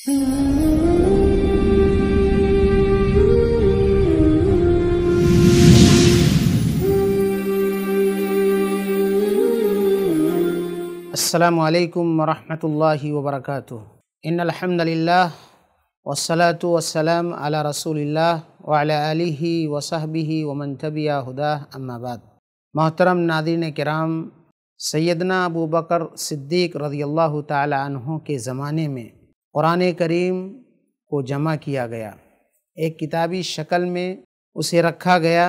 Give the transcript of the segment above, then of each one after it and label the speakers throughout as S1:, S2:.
S1: असलकम वरहमल वबरक इनल्हमदिल्ला वसलात वसलाम अला रसूलिल्लाह वली वसहबी वमन तबिया हुदा अम्माबाद मोहतरम नादिन कराम सैदना अबू बकर सिद्दीक रदी अल्लाह के ज़माने में कुरान करीम को जमा किया गया एक किताबी शक्ल में उसे रखा गया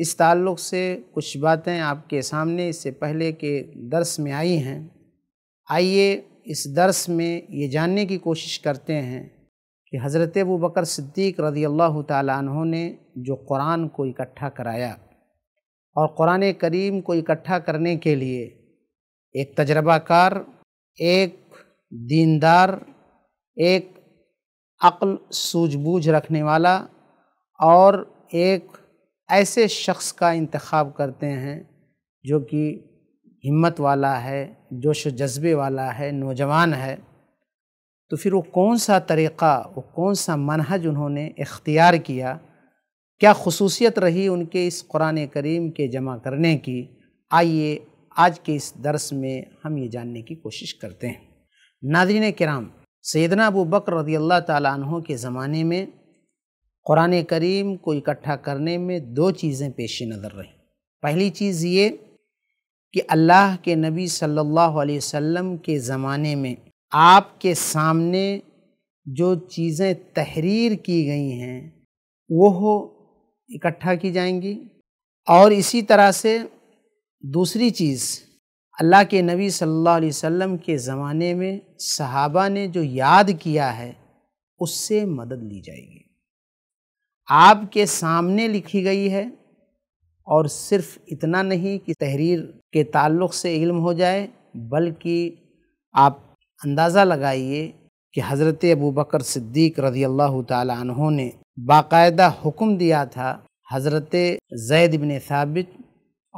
S1: इस ताल्लुक़ से कुछ बातें आपके सामने इससे पहले के दर्स में आई हैं आइए इस दर्स में ये जानने की कोशिश करते हैं कि हज़रत अबू बकर सिद्दीक़ रदी अल्लाह तहों ने जो कुरान को इकट्ठा कराया और कुरान करीम को इकट्ठा करने के लिए एक तजर्बाकार एक दीनदार एक अक्ल सूझबूझ रखने वाला और एक ऐसे शख्स का इंतखब करते हैं जो कि हिम्मत वाला है जोश जज्बे वाला है नौजवान है तो फिर वो कौन सा तरीक़ा वो कौन सा मनहज उन्होंने इख्तियार किया क्या खसूसियत रही उनके इस कुरान करीम के जमा करने की आइए आज के इस दर्स में हम ये जानने की कोशिश करते हैं नादरीन कराम सैदना अबू बकर रदी अल्लाह तहों के ज़माने में क़ुरान करीम को इकट्ठा करने में दो चीज़ें पेश नज़र रहीं पहली चीज़ ये कि अल्लाह के नबी सल्लल्लाहु अलैहि वसल्लम के ज़माने में आपके सामने जो चीज़ें तहरीर की गई हैं वो इकट्ठा की जाएंगी और इसी तरह से दूसरी चीज़ अल्लाह के नबी सल्लल्लाहु अलैहि वसल्लम के ज़माने में सहाबा ने जो याद किया है उससे मदद ली जाएगी आपके सामने लिखी गई है और सिर्फ इतना नहीं कि तहरीर के ताल्लुक़ से इल्म हो जाए बल्कि आप अंदाज़ा लगाइए कि हज़रत अबू बकर सिद्दीक रज़ी अल्लाह तहों ने बाकायदा हुक्म दिया था हज़रत जैद इबन साबित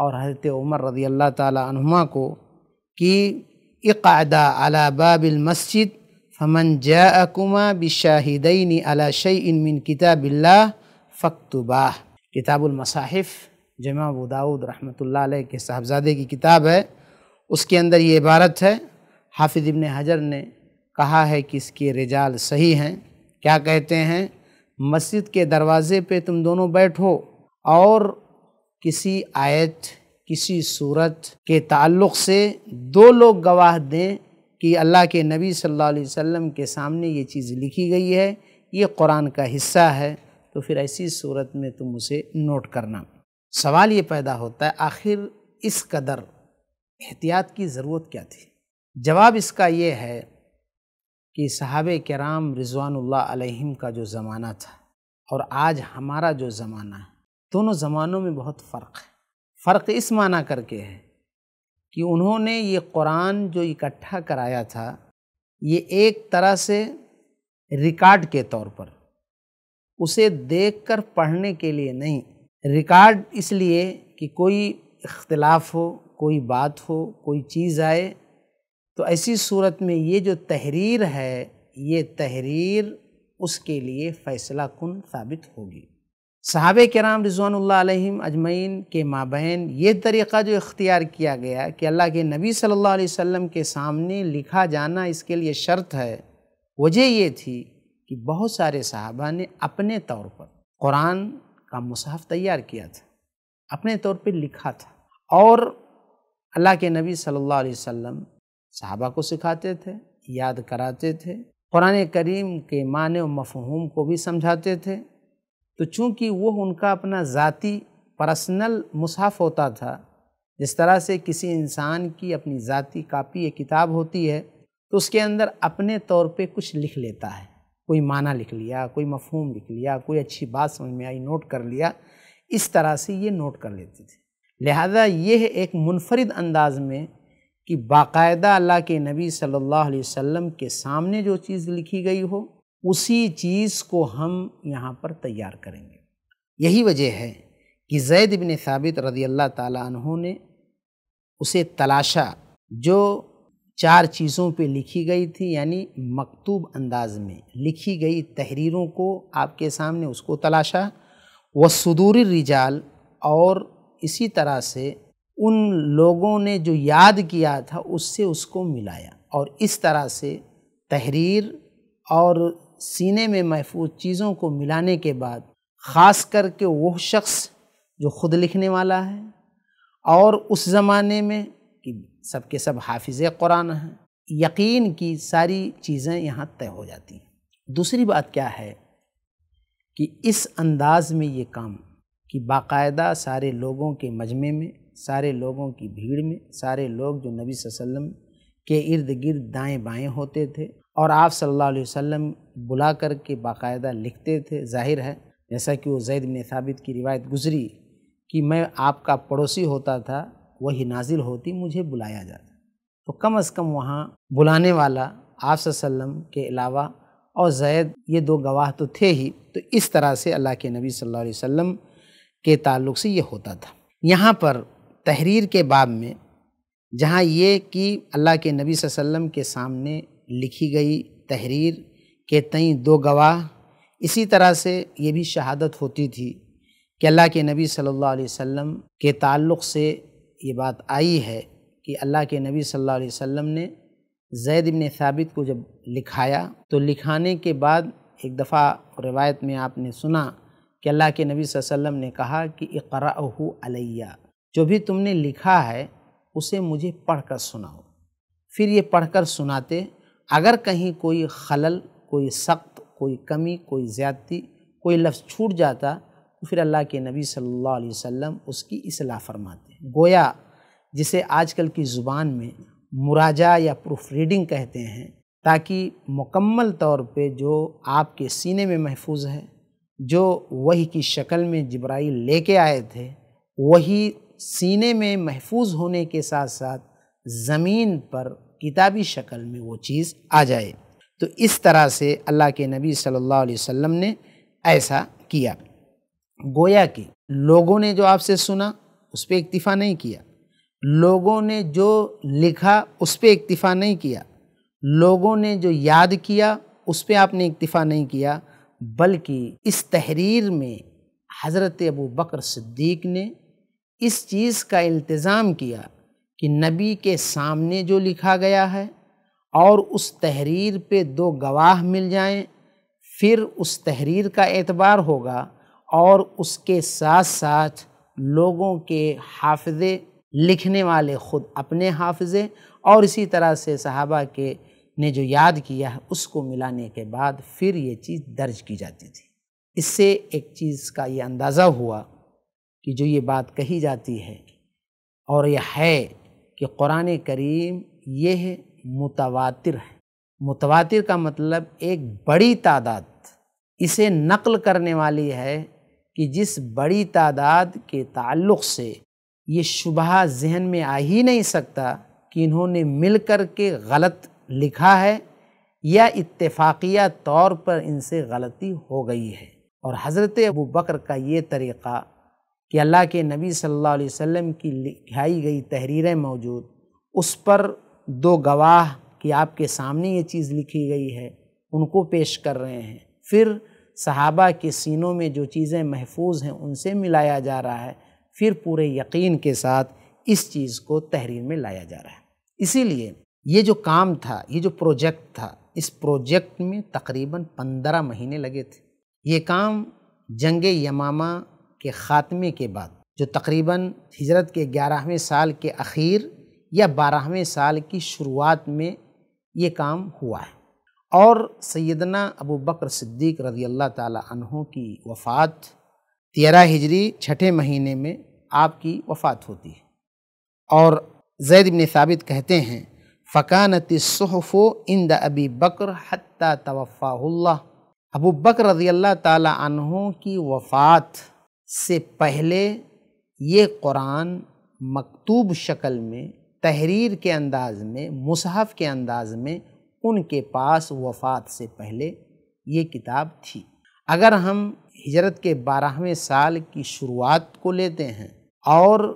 S1: और हज़रत उमर रदी अल्लाह तुमा को कि इक़ादा अला बाबिल मस्जिद फमन जाकुमा बिशाहिदैन अला शैन मिन किताबिल्ला फ़क्तुबा किताबुल मसाहिफ जमा दाऊद रहमतुल्लाह अलैह के साहबजादे की किताब है उसके अंदर ये इबारत है हाफिज़ इबन हजर ने कहा है कि इसके रिजाल सही हैं क्या कहते हैं मस्जिद के दरवाज़े पे तुम दोनों बैठो और किसी आयत किसी सूरत के ताल्लुक़ से दो लोग गवाह दें कि अल्लाह के नबी सल्लल्लाहु अलैहि वसल्लम के सामने ये चीज़ लिखी गई है ये कुरान का हिस्सा है तो फिर ऐसी सूरत में तुम उसे नोट करना सवाल ये पैदा होता है आखिर इस कदर एहतियात की ज़रूरत क्या थी जवाब इसका ये है कि साहब कराम रिजवान का जो ज़माना था और आज हमारा जो ज़माना है दोनों ज़मानों में बहुत फ़र्क है फ़र्क इस माना करके है कि उन्होंने ये कुरान जो इकट्ठा कराया था ये एक तरह से रिकॉर्ड के तौर पर उसे देखकर पढ़ने के लिए नहीं रिकॉर्ड इसलिए कि कोई इख्तलाफ हो कोई बात हो कोई चीज़ आए तो ऐसी सूरत में ये जो तहरीर है ये तहरीर उसके लिए फ़ैसला कन साबित होगी साहब कराम रज़वान अजमैन के माबेन ये तरीक़ा जो इख्तियार किया गया कि अल्लाह के नबी सल्ला वम के सामने लिखा जाना इसके लिए शर्त है वजह ये थी कि बहुत सारे साहबा ने अपने तौर पर कुरान का मुसाफ तैयार किया था अपने तौर पर लिखा था और अल्लाह के नबी सल्ला वम साहबा को सिखाते थे याद कराते थे कुरान करीम के माने व मफहूम को भी समझाते थे तो चूंकि वो उनका अपना ज़ाती पर्सनल मुसाफ होता था जिस तरह से किसी इंसान की अपनी ज़ाती कापी या किताब होती है तो उसके अंदर अपने तौर पे कुछ लिख लेता है कोई माना लिख लिया कोई मफहम लिख लिया कोई अच्छी बात समझ में आई नोट कर लिया इस तरह से ये नोट कर लेती थी लिहाजा ये है एक मुनफरद अंदाज में कि बाकायदा अल्लाह के नबी सल्लल्लाहु अलैहि वसल्लम के सामने जो चीज़ लिखी गई हो उसी चीज़ को हम यहाँ पर तैयार करेंगे यही वजह है कि जैद बिन साबित रजी अल्लाह तहों ने उसे तलाशा जो चार चीज़ों पे लिखी गई थी यानी मकतूब अंदाज में लिखी गई तहरीरों को आपके सामने उसको तलाशा व सदूरी रिजाल और इसी तरह से उन लोगों ने जो याद किया था उससे उसको मिलाया और इस तरह से तहरीर और सीने में महफूज चीज़ों को मिलाने के बाद ख़ास करके वह शख्स जो ख़ुद लिखने वाला है और उस ज़माने में कि सब के सब हाफिज़ कुरान हैं यकीन की सारी चीज़ें यहाँ तय हो जाती हैं दूसरी बात क्या है कि इस अंदाज़ में ये काम कि बाकायदा सारे लोगों के मजमे में सारे लोगों की भीड़ में सारे लोग जो नबी वसल्लम के इर्द गिर्द दाएँ बाएँ होते थे और आप सल्लल्लाहु अलैहि वसल्लम बुला कर के बाकायदा लिखते थे जाहिर है जैसा कि वो जैद बिन साबित की रिवायत गुजरी कि मैं आपका पड़ोसी होता था वही नाजिल होती मुझे बुलाया जाता तो कम अज़ कम वहाँ बुलाने वाला आप सल्लम के अलावा और जैद ये दो गवाह तो थे ही तो इस तरह से अल्लाह के नबी सल्लल्लाहु अलैहि वसल्लम के ताल्लुक से ये होता था यहाँ पर तहरीर के बाब में जहाँ ये कि अल्लाह के नबी वसल्लम के सामने लिखी गई तहरीर के तई दो गवाह इसी तरह से ये भी शहादत होती थी कि अल्लाह के नबी सल्लल्लाहु अलैहि वसल्लम के ताल्लुक़ से ये बात आई है कि अल्लाह के नबी सल्लल्लाहु अलैहि वसल्लम ने जैद इब्न साबित को जब लिखाया तो लिखाने के बाद एक दफ़ा रिवायत में आपने सुना कि अल्लाह के नबी वसल्लम ने कहा कि इकरा अलैया जो भी तुमने लिखा है उसे मुझे पढ़ कर सुनाओ फिर ये पढ़कर सुनाते अगर कहीं कोई खलल कोई सख्त कोई कमी कोई ज़्यादती कोई लफ्ज़ छूट जाता तो फिर अल्लाह के नबी सल्लल्लाहु अलैहि वसल्लम उसकी असलाह फरमाते हैं गोया जिसे आजकल की ज़ुबान में मुराजा या प्रूफ रीडिंग कहते हैं ताकि मुकम्मल तौर पे जो आपके सीने में महफूज है जो वही की शक्ल में जब्राइल लेके आए थे वही सीने में महफूज होने के साथ साथ ज़मीन पर किताबी शक्ल में वो चीज़ आ जाए तो इस तरह से अल्लाह के नबी सल्लल्लाहु अलैहि वसल्लम ने ऐसा किया गोया कि लोगों ने जो आपसे सुना उस पर इक्तफ़ा नहीं किया लोगों ने जो लिखा उस पर इक्तफ़ा नहीं किया लोगों ने जो याद किया उस पर आपने इक्तफ़ा नहीं किया बल्कि इस तहरीर में हज़रत अबू बकर सिद्दीक ने इस चीज़ का इल्तज़ाम किया कि नबी के सामने जो लिखा गया है और उस तहरीर पे दो गवाह मिल जाएं फिर उस तहरीर का एतबार होगा और उसके साथ साथ लोगों के हाफजे लिखने वाले ख़ुद अपने हाफजे और इसी तरह से सहाबा के ने जो याद किया है उसको मिलाने के बाद फिर ये चीज़ दर्ज की जाती थी इससे एक चीज़ का ये अंदाज़ा हुआ कि जो ये बात कही जाती है और यह है कि क़ुरान करीम यह मुतवातिर है मुतवातिर का मतलब एक बड़ी तादाद इसे नकल करने वाली है कि जिस बड़ी तादाद के ताल्लुक़ से ये शुबह जहन में आ ही नहीं सकता कि इन्होंने मिल कर के गलत लिखा है या इतफाक़िया तौर पर इनसे गलती हो गई है और हज़रत अबू बकर का ये तरीक़ा कि अल्लाह के नबी सल्लल्लाहु अलैहि वसल्लम की लिखाई गई तहरीरें मौजूद उस पर दो गवाह कि आपके सामने ये चीज़ लिखी गई है उनको पेश कर रहे हैं फिर सहाबा के सीनों में जो चीज़ें महफूज हैं उनसे मिलाया जा रहा है फिर पूरे यकीन के साथ इस चीज़ को तहरीर में लाया जा रहा है इसीलिए ये जो काम था ये जो प्रोजेक्ट था इस प्रोजेक्ट में तकरीबन पंद्रह महीने लगे थे ये काम जंग यमामा के ख़ात्मे के बाद जो तकरीबन हिजरत के ग्यारहवें साल के अखीर या बारहवें साल की शुरुआत में ये काम हुआ है और सैदना अबू बकर सिद्दीक रज़ी अल्लाह तहों की वफ़ात तेरह हिजरी छठे महीने में आपकी वफ़ात होती है और जैद इबन साबित कहते हैं फ़कानत सहफ़ो इन अबी बकर हत्ता तवफ़ाल्ला अबू बकर रज़ी अल्लाह तहों की वफ़ात से पहले ये कुरान मकतूब शक्ल में तहरीर के अंदाज़ में मुसहफ़ के अंदाज़ में उनके पास वफ़ात से पहले ये किताब थी अगर हम हिजरत के बारहवें साल की शुरुआत को लेते हैं और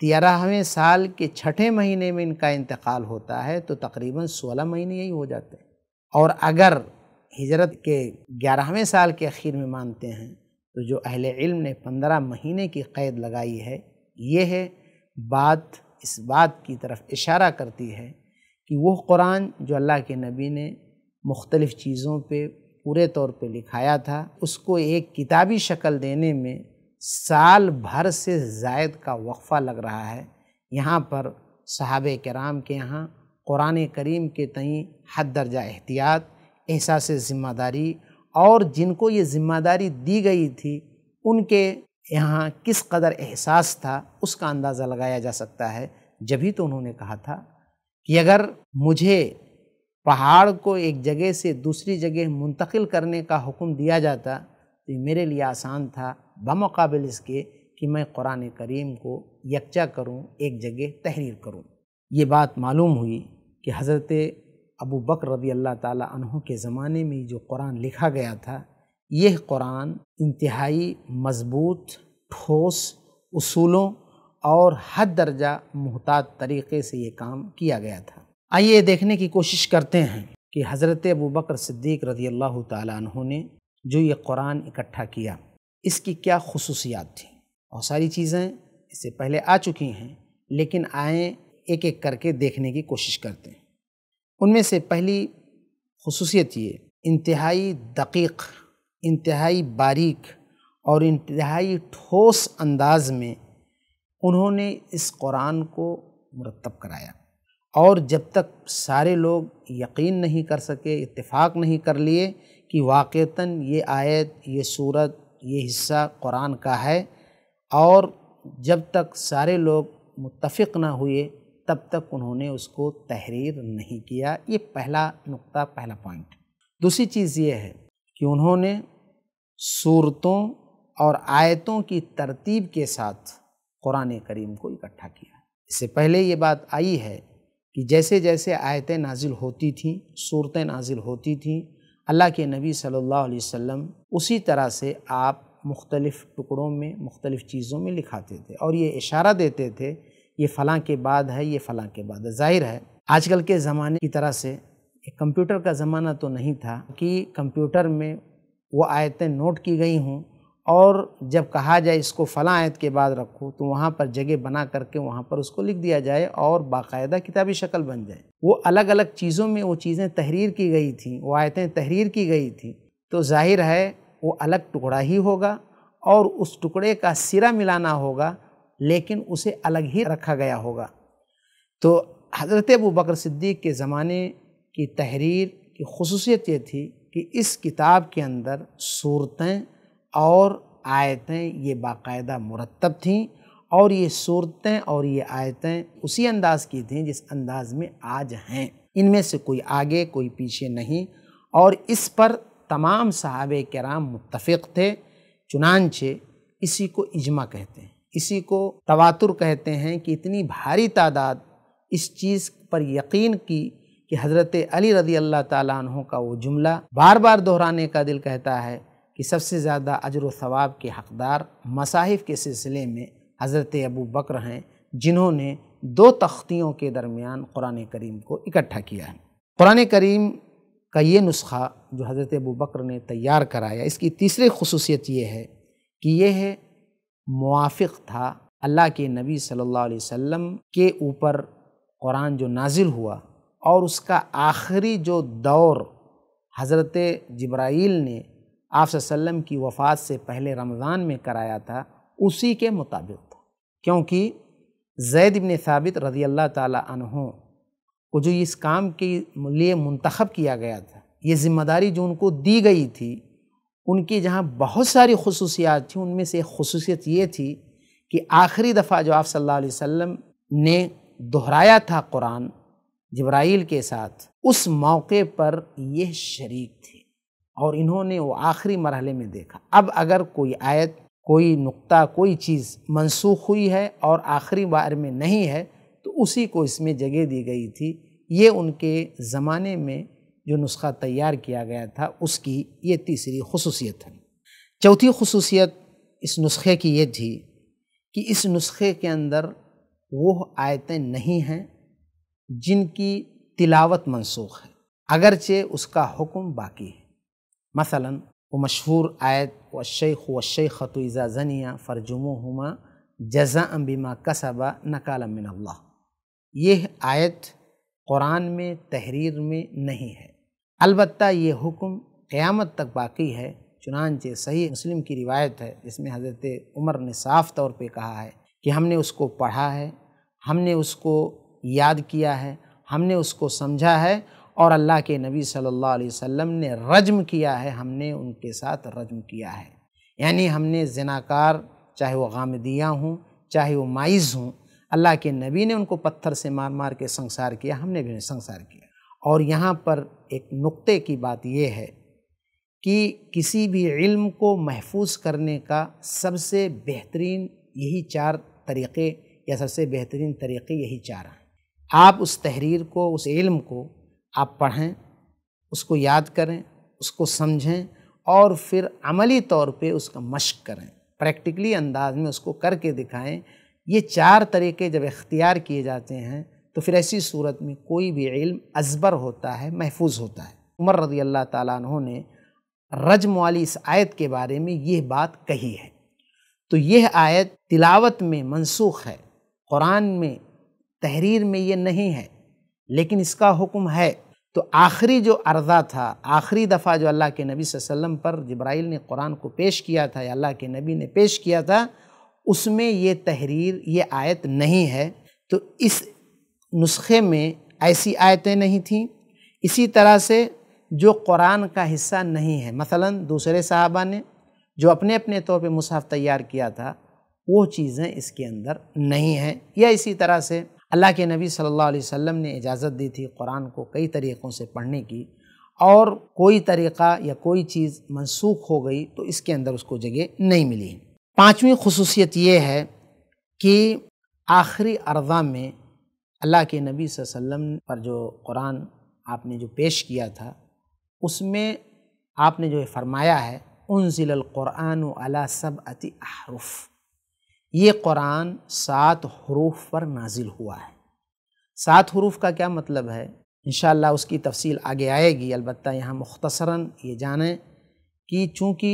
S1: तेरहवें साल के छठे महीने में इनका इंतकाल होता है तो तकरीबन सोलह महीने यही हो जाते हैं और अगर हिजरत के ग्यारहवें साल के अखीर में मानते हैं तो जो अहल इल्म ने पंद्रह महीने की क़ैद लगाई है ये है बात इस बात की तरफ इशारा करती है कि वह कुरान जो अल्लाह के नबी ने मुख्तलिफ़ चीज़ों पर पूरे तौर पर लिखाया था उसको एक किताबी शक्ल देने में साल भर से जायद का वक्फ़ा लग रहा है यहाँ पर साहब कराम के यहाँ कुरान करीम के तई हद दर्जा एहतियात एहसास ज़िम्मेदारी और जिनको ये ज़िम्मेदारी दी गई थी उनके यहाँ किस कदर एहसास था उसका अंदाज़ा लगाया जा सकता है जभी तो उन्होंने कहा था कि अगर मुझे पहाड़ को एक जगह से दूसरी जगह मुंतकिल करने का हुक्म दिया जाता तो मेरे लिए आसान था बमकबिल इसके कि मैं कुरान करीम को यकजा करूं एक जगह तहरीर करूं ये बात मालूम हुई कि हज़रत अबू बकर रदी अल्लाह तहों के ज़माने में जो कुरान लिखा गया था यह कुरान इंतहाई मज़बूत ठोस उसूलों और हद दर्जा महतात तरीक़े से ये काम किया गया था आइए देखने की कोशिश करते हैं कि हज़रत अबू बकर सिद्दीक़ रजी अल्लाह तहों ने जो ये कुरान इकट्ठा किया इसकी क्या खसूसियात थी और सारी चीज़ें इससे पहले आ चुकी हैं लेकिन आए एक एक करके देखने की कोशिश करते हैं उनमें से पहली खसूसियत ये इंतहाई दकीक इंतहाई बारीक और इंतहाई ठोस अंदाज में उन्होंने इस कुरान को मुरतब कराया और जब तक सारे लोग यकीन नहीं कर सके इत्तेफाक नहीं कर लिए कि वाक़ता ये आयत ये सूरत ये हिस्सा कुरान का है और जब तक सारे लोग मुतफ़ ना हुए तब तक उन्होंने उसको तहरीर नहीं किया ये पहला नुक्ता पहला पॉइंट दूसरी चीज़ ये है कि उन्होंने सूरतों और आयतों की तरतीब के साथ कुरान करीम को इकट्ठा किया इससे पहले ये बात आई है कि जैसे जैसे आयतें नाजिल होती थीं सूरतें नाजिल होती थीं अल्लाह के नबी सल्लल्लाहु अलैहि वसल्लम उसी तरह से आप मुख्तलिफ़ टुकड़ों में मुख्तलिफ़ चीज़ों में लिखाते थे और ये इशारा देते थे ये फ़लाँ के बाद है ये फ़लाँ के बाद है जाहिर है आजकल के ज़माने की तरह से कंप्यूटर का ज़माना तो नहीं था कि कंप्यूटर में वो आयतें नोट की गई हों और जब कहा जाए इसको फ़लाँ आयत के बाद रखो तो वहाँ पर जगह बना करके वहाँ पर उसको लिख दिया जाए और बाकायदा किताबी शक्ल बन जाए वो अलग अलग चीज़ों में वो चीज़ें तहरीर की गई थी वो आयतें तहरीर की गई थी तो जाहिर है वो अलग टुकड़ा ही होगा और उस टुकड़े का सिरा मिलाना होगा लेकिन उसे अलग ही रखा गया होगा तो हज़रत अबू बकर सिद्दीक के ज़माने की तहरीर की खसूसियत ये थी कि इस किताब के अंदर सूरतें और आयतें ये बाकायदा मुरतब थीं और ये सूरतें और ये आयतें उसी अंदाज की थीं जिस अंदाज में आज हैं इनमें से कोई आगे कोई पीछे नहीं और इस पर तमाम सहाबे कराम मुतफ़ थे चुनानचे इसी को इजमा कहते हैं इसी को तवातुर कहते हैं कि इतनी भारी तादाद इस चीज़ पर यकीन की कि हज़रत अली रदी अल्लाह तहों का वो जुमला बार बार दोहराने का दिल कहता है कि सबसे ज़्यादा अजर वाब के हकदार मसाहिफ के सिलसिले में हज़रत अबू बकर हैं जिन्होंने दो तख्तियों के दरमियान कुरान करीम को इकट्ठा किया है कुरान करीम का ये नुस्खा जो हज़रत अबू बकर ने तैयार कराया इसकी तीसरी खसूसियत ये है कि यह है मुआफ़ था अल्लाह के नबी सल्लल्लाहु अलैहि वसल्लम के ऊपर कुरान जो नाजिल हुआ और उसका आखिरी जो दौर हज़रत जब्राइल ने आप की वफ़ात से पहले रमज़ान में कराया था उसी के मुताबिक था क्योंकि जैद इबन साबित रज़ी अल्लाह तहों को जो इस काम के लिए मंतखब किया गया था ये ज़िम्मेदारी जो उनको दी गई थी उनकी जहाँ बहुत सारी खसूसियात थी उनमें से एक खसूसियत ये थी कि आखिरी दफ़ा जो आप सल्लल्लाहु ने दोहराया था कुरान जब्राइल के साथ उस मौके पर यह शरीक थे और इन्होंने वो आखिरी मरहले में देखा अब अगर कोई आयत कोई नुक्ता कोई चीज़ मनसूख हुई है और आखिरी बार में नहीं है तो उसी को इसमें जगह दी गई थी ये उनके ज़माने में जो नुस्खा तैयार किया गया था उसकी ये तीसरी खसूसियत है चौथी खसूसियत इस नुस्खे की ये थी कि इस नुस्खे के अंदर वो आयतें नहीं हैं जिनकी तिलावत मनसूख है अगरचे उसका हुक्म बाकी है मसलन वो मशहूर आयत व शेख व शेख तुज़ा जनिया फ़रजुम हुमा जजा अम्बिमा कसबा नकाल अल्लाह यह आयत कुरान में तहरीर में नहीं है अलबत् ये हुक्म क़्यामत तक बाकी है चुनानचे सही मुस्लिम की रिवायत है जिसमें हज़रत उमर ने साफ़ तौर पे कहा है कि हमने उसको पढ़ा है हमने उसको याद किया है हमने उसको समझा है और अल्लाह के नबी सल्लल्लाहु अलैहि वसल्लम ने रज्म किया है हमने उनके साथ रज्म किया है यानी हमने जनाकार चाहे वो गामदिया हों चाहे वो माइज़ हों अल्लाह के नबी ने उनको पत्थर से मार मार के संसार किया हमने भी संसार किया और यहाँ पर एक नुक्ते की बात यह है कि किसी भी इल्म को महफूज करने का सबसे बेहतरीन यही चार तरीक़े या सबसे बेहतरीन तरीक़े यही चार हैं आप उस तहरीर को उस इल्म को आप पढ़ें उसको याद करें उसको समझें और फिर अमली तौर पे उसका मश्क करें प्रैक्टिकली अंदाज में उसको करके दिखाएं ये चार तरीके जब इख्तियार किए जाते हैं तो फिर ऐसी सूरत में कोई भी इल्म अजबर होता है महफूज होता है उमर रदी अल्लाह तु ने रजम वाली इस आयत के बारे में यह बात कही है तो यह आयत तिलावत में मनसूख है क़ुरान में तहरीर में ये नहीं है लेकिन इसका हुक्म है तो आखिरी जो अर्ज़ा था आखिरी दफ़ा जो अल्लाह के नबी वसल्लम पर जब्राइल ने कुरान को पेश किया था या अल्लाह के नबी ने पेश किया था उसमें ये तहरीर ये आयत नहीं है तो इस नुस्खे में ऐसी आयतें नहीं थीं इसी तरह से जो कुरान का हिस्सा नहीं है मसलन दूसरे साहबा ने जो अपने अपने तौर पे मुसाफ तैयार किया था वो चीज़ें इसके अंदर नहीं हैं या इसी तरह से अल्लाह के नबी सल्लल्लाहु अलैहि वसल्लम ने इजाज़त दी थी कुरान को कई तरीक़ों से पढ़ने की और कोई तरीक़ा या कोई चीज़ मनसूख हो गई तो इसके अंदर उसको जगह नहीं मिली पाँचवीं खसूसियत ये है कि आखिरी अरजा में अल्लाह के नबी वसल्लम पर जो कुरान आपने जो पेश किया था उसमें आपने जो फरमाया है उन ज़िलकुरान अला सब अति अहरूफ ये कुरान सात हरूफ पर नाजिल हुआ है सात हरूफ का क्या मतलब है इन उसकी तफसील आगे आएगी अलबत् यहाँ मुख्तसरा ये जानें कि चूँकि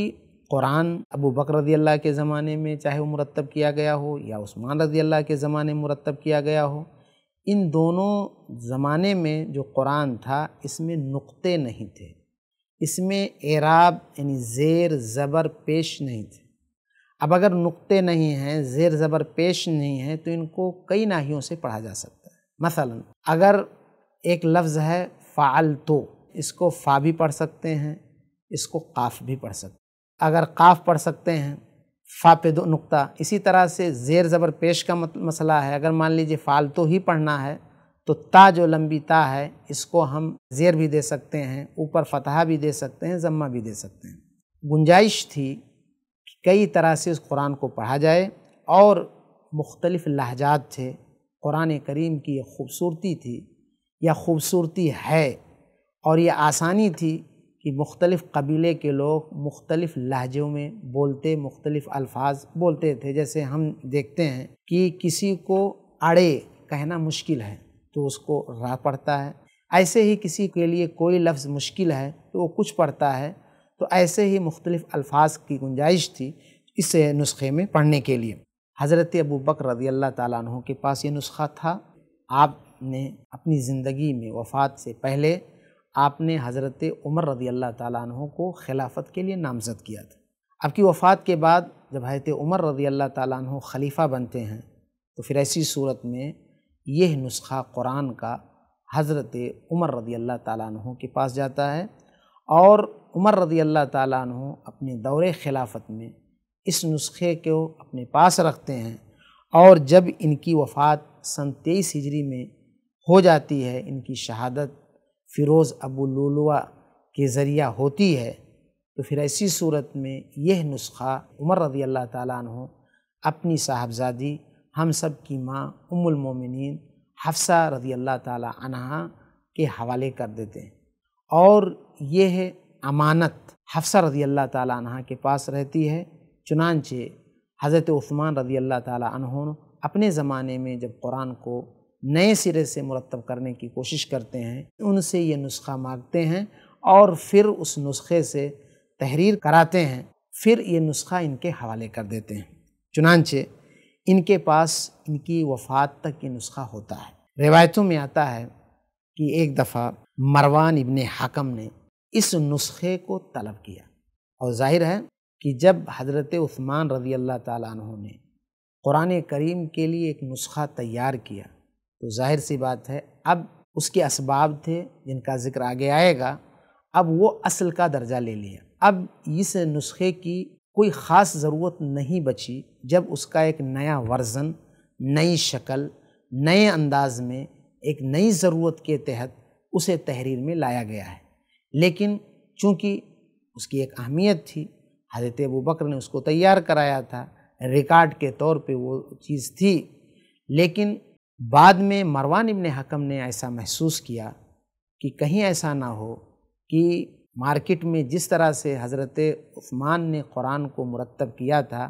S1: कुरान अबू बकर रदी अल्लाह के ज़माने में चाहे वो मुरतब किया गया हो या उस्मान रदी अल्लाह के ज़माने में मुरतब किया गया हो इन दोनों ज़माने में जो कुरान था इसमें नुक्ते नहीं थे इसमें एराब यानी ज़ेर ज़बर पेश नहीं थे अब अगर नुक्ते नहीं हैं ज़ेर ज़बर पेश नहीं है तो इनको कई नाहियों से पढ़ा जा सकता है मसलन अगर एक लफ्ज़ है फ़ाल तो इसको फ़ा भी पढ़ सकते हैं इसको काफ़ भी पढ़ सकते अगर काफ़ पढ़ सकते हैं फापद नुक्ता इसी तरह से ज़ेर ज़बर पेश का मसला है अगर मान लीजिए फालतू तो ही पढ़ना है तो ता जो लंबी ता है इसको हम ज़ेर भी दे सकते हैं ऊपर फतहा भी दे सकते हैं जम्मा भी दे सकते हैं गुंजाइश थी कि कई तरह से उस कुरान को पढ़ा जाए और मुख्तलिफ लहजात थे कुरान करीम की खूबसूरती थी या खूबसूरती है और ये आसानी थी कि मुख्तलिफ़ कबीले के लोग मुख्तलिफ़ लहजों में बोलते मुख्तलिफ़ अल्फाज बोलते थे जैसे हम देखते हैं कि किसी को अड़े कहना मुश्किल है तो उसको रा पड़ता है ऐसे ही किसी के लिए कोई लफ्ज़ मुश्किल है तो वो कुछ पढ़ता है तो ऐसे ही मुख्तलिफ़ अल्फाज की गुंजाइश थी इस नुस्खे में पढ़ने के लिए हज़रत अबू बकर रजी अल्लाह तु के पास ये नुस्खा था आपने अपनी ज़िंदगी में वफ़ात से पहले आपने हज़रत उमर रदी अल्लाह तु को खिलाफत के लिए नामज़द किया था आपकी वफ़ात के बाद जब हज़रत उमर रदी अल्लाह तु खलीफ़ा बनते हैं तो फिर ऐसी सूरत में यह नुस्खा कुरान का हज़रत उमर रदी अल्लाह तु के पास जाता है और उमर रदी अल्लाह तु अपने दौर खिलाफत में इस नुस्खे को अपने पास रखते हैं और जब इनकी वफ़ात सन तेईस हिजरी में हो जाती है इनकी शहादत फ़िरोज़ अबू लुलवा के ज़रिया होती है तो फिर ऐसी सूरत में यह नुस्खा उमर रजी अल्लाह ताली अपनी साहबजादी हम सब की माँ उमोमिन हफ्सा रज़ी अल्लाह तहा के हवाले कर देते हैं और यह अमानत हफ्सा रजी अल्लाह तहा के पास रहती है चुनानचे हज़रत उस्मान रजी अल्लाह तहों अपने ज़माने में जब कुरान को नए सिरे से मुरतब करने की कोशिश करते हैं उनसे ये नुस्खा मांगते हैं और फिर उस नुस्खे से तहरीर कराते हैं फिर ये नुस्खा इनके हवाले कर देते हैं चुनानचे इनके पास इनकी वफात तक ये नुस्खा होता है रिवायतों में आता है कि एक दफ़ा मरवान इबन हाकम ने इस नुस्खे को तलब किया और जाहिर है कि जब हज़रत उस्मान रज़ी अल्लाह तु ने कुरान करीम के लिए एक नुस्खा तैयार किया तो जाहिर सी बात है अब उसके असबाब थे जिनका जिक्र आगे आएगा अब वो असल का दर्जा ले लिया अब इस नुस्खे की कोई ख़ास ज़रूरत नहीं बची जब उसका एक नया वर्ज़न नई शक्ल नए अंदाज में एक नई ज़रूरत के तहत उसे तहरीर में लाया गया है लेकिन चूँकि उसकी एक अहमियत थी हजरत अबू बकर ने उसको तैयार कराया था रिकॉर्ड के तौर पे वो चीज़ थी लेकिन बाद में मरवान इबन हकम ने ऐसा महसूस किया कि कहीं ऐसा ना हो कि मार्केट में जिस तरह से हज़रत उस्मान ने कुरान को मुरतब किया था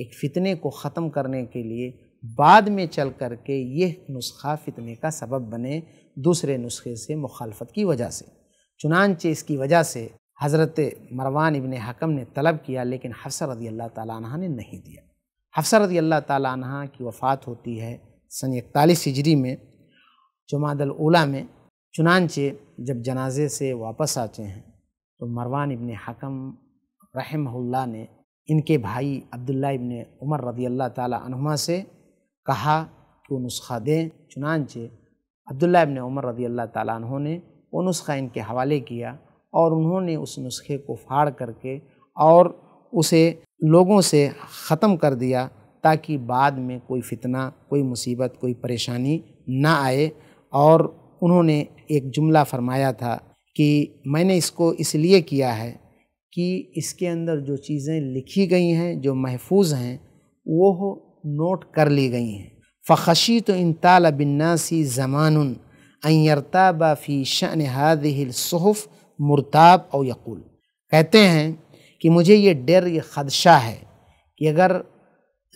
S1: एक फ़ितने को ख़त्म करने के लिए बाद में चल कर के ये नुस्खा फ़ितने का सबब बने दूसरे नुस्खे से मुखालफत की वजह से चुनानचे इसकी वजह से हज़रत मरवान इबन हकम ने तलब किया लेकिन हफ्सा रदी अल्लाह ताली ने नहीं दिया हफ्सा रदी अल्लाह तह की वफ़ात होती है सन इकतालीस हिजरी में चुमादल ओला में चुनानचे जब जनाजे से वापस आते हैं तो मरवान इबन हकम रहमहुल्ला ने इनके भाई अब्दुल्ला इबन उमर रदी अल्लाह तुमा से कहा कि वो नुस्खा दें चुनानचे अब्दुल्ला इबन उमर रदी अल्लाह तु ने वो नुस्खा इनके हवाले किया और उन्होंने उस नुस्खे को फाड़ करके और उसे लोगों से ख़त्म कर दिया ताकि बाद में कोई फितना कोई मुसीबत कोई परेशानी ना आए और उन्होंने एक जुमला फरमाया था कि मैंने इसको इसलिए किया है कि इसके अंदर जो चीज़ें लिखी गई हैं जो महफूज हैं वो नोट कर ली गई हैं फ़शी तो इन तालबिनासी ज़मान अयरताबा फ़ी शान हादिलसहफ़ मुरताब और यकूल कहते हैं कि मुझे ये डर ये खदशा है कि अगर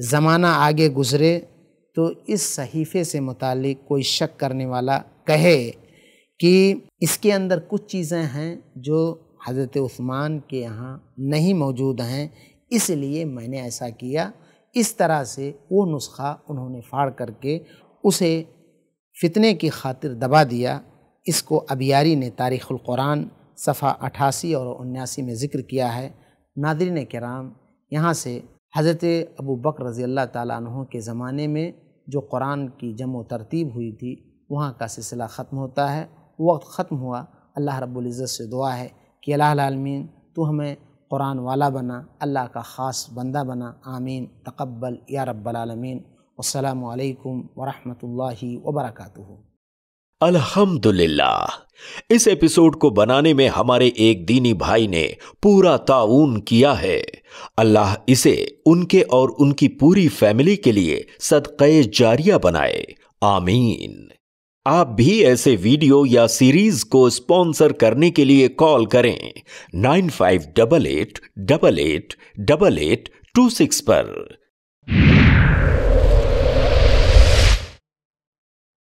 S1: ज़माना आगे गुज़रे तो इस सहीफ़े से मुतालिक कोई शक करने वाला कहे कि इसके अंदर कुछ चीज़ें हैं जो हज़रत उस्मान के यहाँ नहीं मौजूद हैं इसलिए मैंने ऐसा किया इस तरह से वो नुस्खा उन्होंने फाड़ करके उसे फितने की खातिर दबा दिया इसको अबियारी ने तारीख़ुल क़ुरान सफ़ा अठासी और उन्यासी में ज़िक्र किया है नादरीन कराम यहाँ से हज़रत अबू बकर रज़ी अल्लाह तु के ज़माने में जो कुरान की जमो तरतीब हुई थी वहाँ का सिलसिला ख़त्म होता है वक्त ख़त्म हुआ अल्लाह रब्ज़त से दुआ है कि आलमीन तो हमें कुरान वाला बना अल्लाह का ख़ास बंदा बना आमीन तकबल या रब्बालमीन असलकम वरहमल वबरक अल्हम्दुलिल्लाह इस एपिसोड को बनाने में हमारे एक दीनी भाई ने पूरा ताउन किया है अल्लाह इसे उनके और उनकी पूरी फैमिली के लिए सदकए जारिया बनाए आमीन आप भी ऐसे वीडियो या सीरीज को स्पॉन्सर करने के लिए कॉल करें nine five double eight double eight double eight two six पर